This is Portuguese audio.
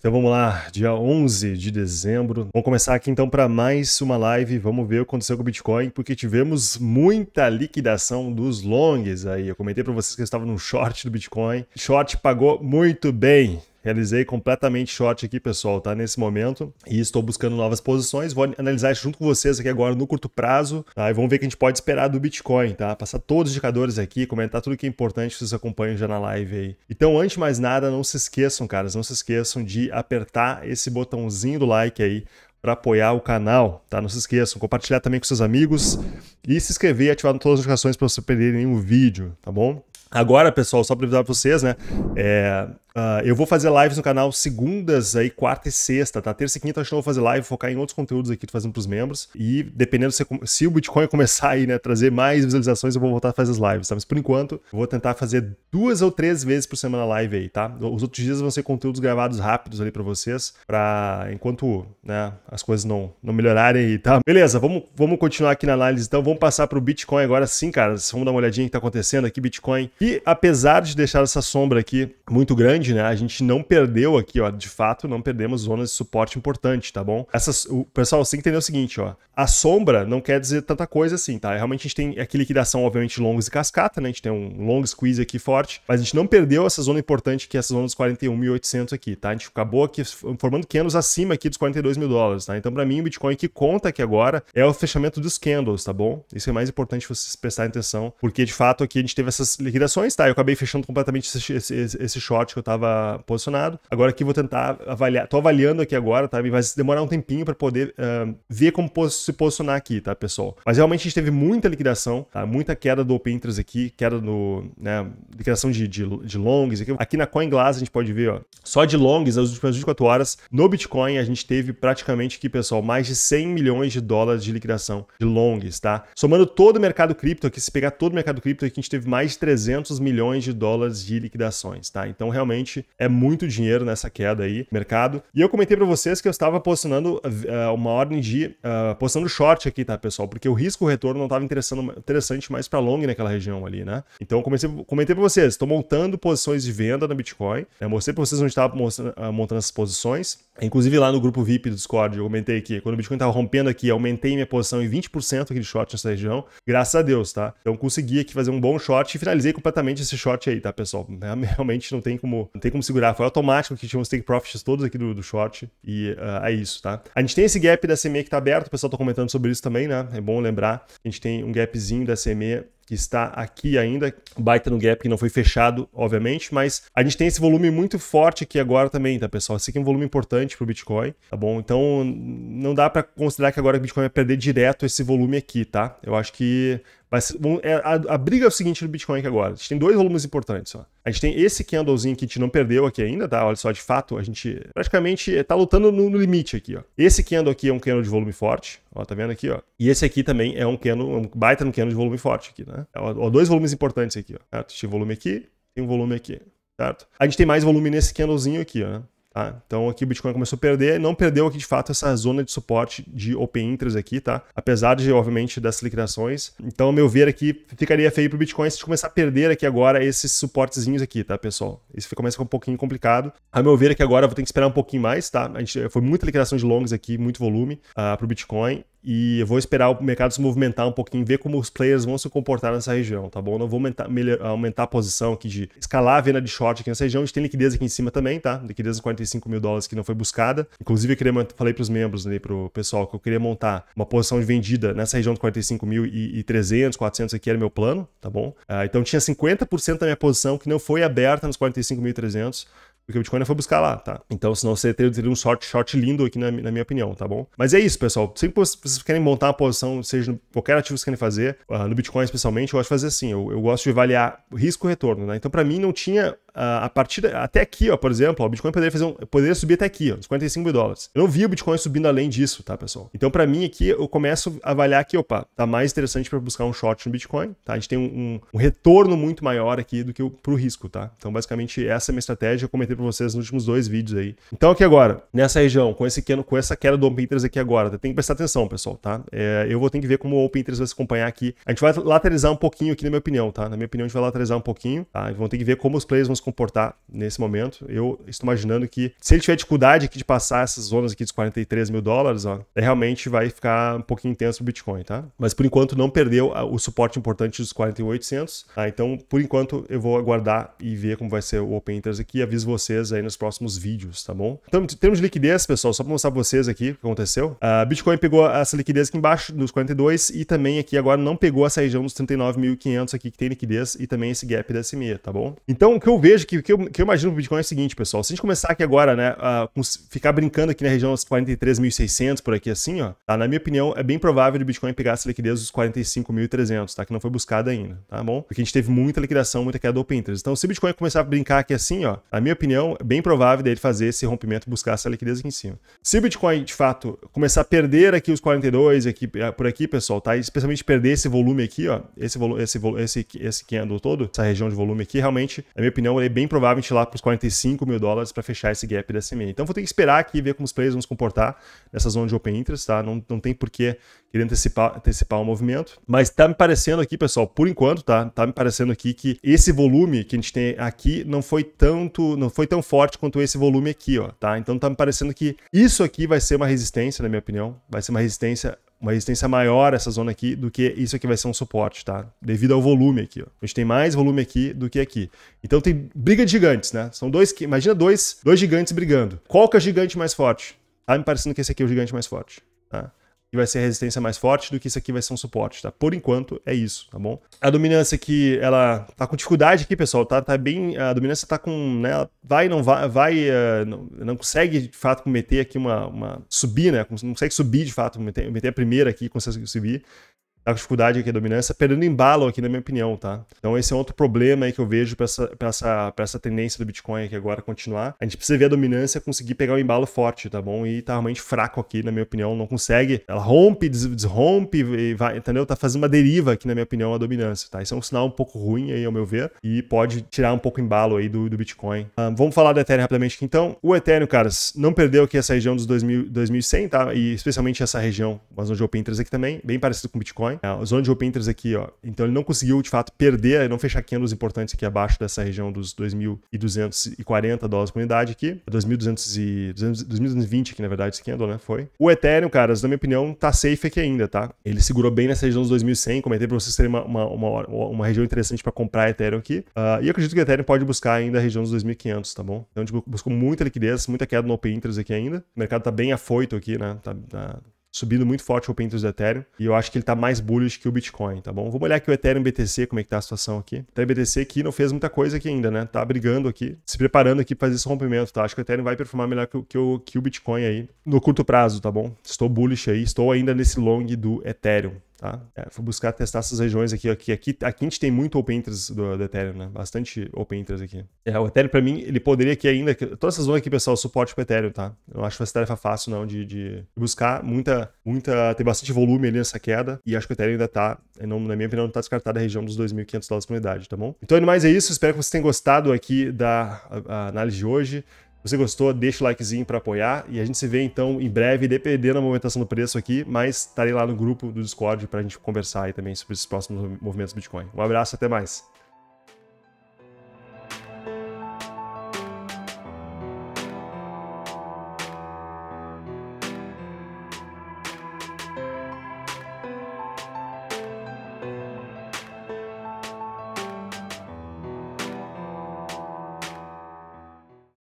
Então vamos lá, dia 11 de dezembro. Vamos começar aqui então para mais uma live. Vamos ver o que aconteceu com o Bitcoin, porque tivemos muita liquidação dos longs aí. Eu comentei para vocês que eu estava num short do Bitcoin. Short pagou muito bem. Realizei completamente short aqui, pessoal, tá? Nesse momento. E estou buscando novas posições. Vou analisar isso junto com vocês aqui agora no curto prazo, tá? E vamos ver o que a gente pode esperar do Bitcoin, tá? Passar todos os indicadores aqui, comentar tudo que é importante, vocês acompanham já na live aí. Então, antes de mais nada, não se esqueçam, caras, não se esqueçam de apertar esse botãozinho do like aí para apoiar o canal, tá? Não se esqueçam, compartilhar também com seus amigos e se inscrever e ativar todas as notificações para você perder nenhum vídeo, tá bom? Agora, pessoal, só para avisar para vocês, né? É, Uh, eu vou fazer lives no canal segundas, aí quarta e sexta, tá? Terça e quinta acho que eu vou fazer live, focar em outros conteúdos aqui, tô fazendo pros membros. E dependendo se, se o Bitcoin começar aí, né, trazer mais visualizações, eu vou voltar a fazer as lives, tá? Mas por enquanto, vou tentar fazer duas ou três vezes por semana live aí, tá? Os outros dias vão ser conteúdos gravados rápidos ali para vocês, para enquanto, né, as coisas não, não melhorarem aí, tá? Beleza, vamos, vamos continuar aqui na análise então, vamos passar pro Bitcoin agora sim, cara. Vamos dar uma olhadinha o que tá acontecendo aqui, Bitcoin. E apesar de deixar essa sombra aqui muito grande, grande, né? A gente não perdeu aqui, ó. De fato, não perdemos zonas de suporte importante, tá bom? Essas, o pessoal tem que entender o seguinte, ó. A sombra não quer dizer tanta coisa assim, tá? Realmente a gente tem aqui liquidação, obviamente, longos e cascata, né? A gente tem um long squeeze aqui forte, mas a gente não perdeu essa zona importante que é essa zona dos 41.800 aqui, tá? A gente acabou aqui formando candles acima aqui dos 42 mil dólares, tá? Então, para mim, o Bitcoin que conta aqui agora é o fechamento dos candles, tá bom? Isso é mais importante vocês prestarem atenção, porque de fato aqui a gente teve essas liquidações, tá? Eu acabei fechando completamente esse, esse, esse short que eu estava posicionado. Agora aqui vou tentar avaliar. tô avaliando aqui agora, tá? E vai demorar um tempinho para poder uh, ver como se posicionar aqui, tá, pessoal? Mas realmente a gente teve muita liquidação, tá? Muita queda do Open Interest aqui, queda do, né, liquidação de, de, de longs. Aqui, aqui na CoinGlass a gente pode ver, ó, só de longs, nas últimas 24 horas, no Bitcoin a gente teve praticamente aqui, pessoal, mais de 100 milhões de dólares de liquidação de longs, tá? Somando todo o mercado cripto aqui, se pegar todo o mercado cripto aqui, a gente teve mais de 300 milhões de dólares de liquidações, tá? Então realmente realmente é muito dinheiro nessa queda aí, mercado. E eu comentei para vocês que eu estava posicionando uh, uma ordem de uh, short aqui, tá, pessoal? Porque o risco retorno não estava interessante mais para long naquela região ali, né? Então, comecei, comentei para vocês, estou montando posições de venda na Bitcoin, né? mostrei para vocês onde estava montando essas posições. Inclusive lá no grupo VIP do Discord, eu comentei aqui quando o Bitcoin estava rompendo aqui, aumentei minha posição em 20% aqui de short nessa região, graças a Deus, tá? Então consegui aqui fazer um bom short e finalizei completamente esse short aí, tá, pessoal? Realmente não tem como, não tem como segurar, foi automático que tínhamos take profits todos aqui do, do short e uh, é isso, tá? A gente tem esse gap da CME que tá aberto, o pessoal tá comentando sobre isso também, né? É bom lembrar, a gente tem um gapzinho da CME que está aqui ainda, baita no gap que não foi fechado, obviamente, mas a gente tem esse volume muito forte aqui agora também, tá, pessoal? Esse aqui é um volume importante para o Bitcoin, tá bom? Então não dá para considerar que agora o Bitcoin vai perder direto esse volume aqui, tá? Eu acho que mas é, a, a, briga é o seguinte do Bitcoin aqui agora. A gente tem dois volumes importantes. Ó. A gente tem esse candlezinho que a gente não perdeu aqui ainda, tá? Olha só, de fato, a gente praticamente está é, lutando no, no, limite aqui. Ó. Esse candle aqui é um candle de volume forte. Ó, tá vendo aqui, ó? E esse aqui também é um candle, é um baita no candle de volume forte aqui, né? Ó, ó, dois volumes importantes aqui, ó. Certo? Tem volume aqui, tem um volume aqui. Certo? A gente tem mais volume nesse candlezinho aqui, ó. Né? Tá? Então aqui o Bitcoin começou a perder, não perdeu aqui de fato essa zona de suporte de open interest aqui, tá? Apesar de, obviamente, das liquidações. Então, ao meu ver aqui, ficaria feio para o Bitcoin se a gente começar a perder aqui agora esses suportezinhos aqui, tá, pessoal? Isso começa a ficar um pouquinho complicado. A meu ver aqui agora, vou ter que esperar um pouquinho mais, tá? A gente, foi muita liquidação de longs aqui, muito volume uh, ah, para o Bitcoin. E eu vou esperar o mercado se movimentar um pouquinho, ver como os players vão se comportar nessa região, tá bom? Não vou aumentar, melhor, aumentar a posição aqui de escalar a venda de short aqui nessa região. A gente tem liquidez aqui em cima também, tá? Liquidez de 45 mil dólares que não foi buscada. Inclusive, eu queria, falei para os membros, né, para o pessoal, que eu queria montar uma posição de vendida nessa região de 45 mil e, e 300, 400 aqui era meu plano, tá bom? Ah, então, tinha 50% da minha posição que não foi aberta nos 45 300 porque o Bitcoin foi buscar lá, tá? Então, senão você teria, teria um short, short lindo aqui, na, na, minha opinião, tá bom? Mas é isso, pessoal. Sempre que vocês querem montar uma posição, seja no, qualquer ativo que vocês querem fazer, uh, no Bitcoin especialmente, eu gosto de fazer assim, eu, eu gosto de avaliar risco e retorno, né? Então, para mim, não tinha ah, a partir até aqui, ó, por exemplo, ó, o Bitcoin poderia, fazer um, poderia subir até aqui, ó, uns 45 mil dólares. Eu não vi o Bitcoin subindo além disso, tá, pessoal? Então, para mim, aqui eu começo a avaliar que, opa, tá mais interessante para buscar um short no Bitcoin, tá? A gente tem um, um, um retorno muito maior aqui do que o, pro risco, tá? Então, basicamente, essa é a minha estratégia. Eu comentei para vocês nos últimos dois vídeos aí. Então aqui agora, nessa região, com, esse, com essa queda do Open Interest aqui agora, tem que prestar atenção, pessoal, tá? É, eu vou ter que ver como o Open Interest vai se acompanhar aqui. A gente vai lateralizar um pouquinho aqui, na minha opinião, tá? Na minha opinião, a gente vai lateralizar um pouquinho, tá? Vamos ter que ver como os players vão se comportar nesse momento. Eu estou imaginando que se ele tiver dificuldade aqui de passar essas zonas aqui dos 43 mil dólares, ó, é, realmente vai ficar um pouquinho intenso o Bitcoin, tá? Mas por enquanto não perdeu ah, o suporte importante dos 4.800, tá? Então, por enquanto, eu vou aguardar e ver como vai ser o Open Interest aqui. Aviso você vocês aí nos próximos vídeos, tá bom? Então, temos liquidez, pessoal, só para mostrar para vocês aqui o que aconteceu. A ah, Bitcoin pegou essa liquidez aqui embaixo dos 42 e também aqui agora não pegou essa região dos 39.500 aqui que tem liquidez e também esse gap da SMA, tá bom? Então, o que eu vejo, que, que, eu, que eu imagino pro Bitcoin é o seguinte, pessoal. Se a gente começar aqui agora, né, a, ficar brincando aqui na região dos 43.600 por aqui assim, ó, tá? Na minha opinião, é bem provável o Bitcoin pegar essa liquidez dos 45.300, tá? Que não foi buscada ainda, tá bom? Porque a gente teve muita liquidação, muita queda do Pinterest. Então, se o Bitcoin começar a brincar aqui assim, ó, na minha opinião, opinião, é bem provável dele fazer esse rompimento e buscar essa liquidez aqui em cima. Se o Bitcoin, de fato, começar a perder aqui os 42 aqui, é, por aqui, pessoal, tá? especialmente perder esse volume aqui, ó, esse volume, esse esse, esse candle todo, essa região de volume aqui, realmente, na minha opinião, é bem provável a gente ir lá para os 45 mil dólares para fechar esse gap da SMA. Então vou ter que esperar aqui e ver como os players vão se comportar nessa zona de open interest, tá? Não, não tem porquê querer antecipar, antecipar o movimento. Mas tá me parecendo aqui, pessoal, por enquanto, tá? Tá me parecendo aqui que esse volume que a gente tem aqui não foi tanto, não foi foi tão forte quanto esse volume aqui, ó, tá? Então tá me parecendo que isso aqui vai ser uma resistência, na minha opinião. Vai ser uma resistência uma resistência maior essa zona aqui do que isso aqui vai ser um suporte, tá? Devido ao volume aqui, ó. A gente tem mais volume aqui do que aqui. Então tem briga de gigantes, né? São dois, que imagina dois, dois gigantes brigando. Qual que é o gigante mais forte? Tá me parecendo que esse aqui é o gigante mais forte, tá? que vai ser a resistência mais forte do que isso aqui vai ser um suporte, tá? Por enquanto é isso, tá bom? A dominância aqui, ela tá com dificuldade aqui, pessoal, tá? Tá bem, a dominância tá com, né, vai não vai, vai uh, eh, não, não, consegue de fato cometer aqui uma, uma subir, né? Não consegue subir de fato, meter, meter a primeira aqui, consegue subir a dificuldade aqui, a dominância, perdendo embalo aqui, na minha opinião, tá? Então esse é outro problema aí que eu vejo para essa, pra essa, essa tendência do Bitcoin aqui agora continuar. A gente precisa ver a dominância conseguir pegar o um embalo forte, tá bom? E tá realmente fraco aqui, na minha opinião, não consegue. Ela rompe, desrompe e vai, entendeu? Tá fazendo uma deriva aqui, na minha opinião, a dominância, tá? Isso é um sinal um pouco ruim aí, ao meu ver, e pode tirar um pouco o embalo aí do, do Bitcoin. Ah, vamos falar do Ethereum rapidamente aqui, então. O Ethereum, caras, não perdeu aqui essa região dos 2000, 2100, tá? E especialmente essa região, mas no Geopinters aqui também, bem parecido com o Bitcoin. É, zona de open interest aqui, ó. Então ele não conseguiu, de fato, perder, não fechar candles importantes aqui abaixo dessa região dos 2.240 dólares por unidade aqui. 2.220 aqui, na verdade, esse candle, né? Foi. O Ethereum, cara, na minha opinião, tá safe aqui ainda, tá? Ele segurou bem nessa região dos 2.100. Comentei pra vocês terem uma, uma, uma, uma região interessante para comprar Ethereum aqui. Uh, e eu acredito que o Ethereum pode buscar ainda a região dos 2.500, tá bom? Então, tipo, buscou muita liquidez, muita queda no open interest aqui ainda. O mercado tá bem afoito aqui, né? Tá, tá subindo muito forte o Pintos do Ethereum. E eu acho que ele tá mais bullish que o Bitcoin, tá bom? Vamos olhar aqui o Ethereum BTC, como é que tá a situação aqui. O Ethereum BTC aqui não fez muita coisa aqui ainda, né? Tá brigando aqui, se preparando aqui para fazer esse rompimento, tá? Acho que o Ethereum vai performar melhor que o, que, o, que o Bitcoin aí no curto prazo, tá bom? Estou bullish aí, estou ainda nesse long do Ethereum. Tá? É, fui buscar testar essas regiões aqui, aqui, aqui, aqui a gente tem muito open interest do, do Ethereum, né? Bastante open interest aqui. É, o Ethereum para mim, ele poderia aqui ainda, todas essas zonas aqui, pessoal, suporte para Ethereum, tá? Eu acho que essa tarefa fácil não de, de, buscar muita, muita, tem bastante volume ali nessa queda e acho que o Ethereum ainda tá, é, não, na minha opinião, não tá descartada a região dos 2.500 dólares por unidade, tá bom? Então, no é mais é isso, espero que vocês tenham gostado aqui da a, a análise de hoje você gostou, deixa o likezinho para apoiar e a gente se vê então em breve, dependendo da movimentação do preço aqui, mas estarei lá no grupo do Discord para a gente conversar aí também sobre esses próximos movimentos do Bitcoin. Um abraço, até mais!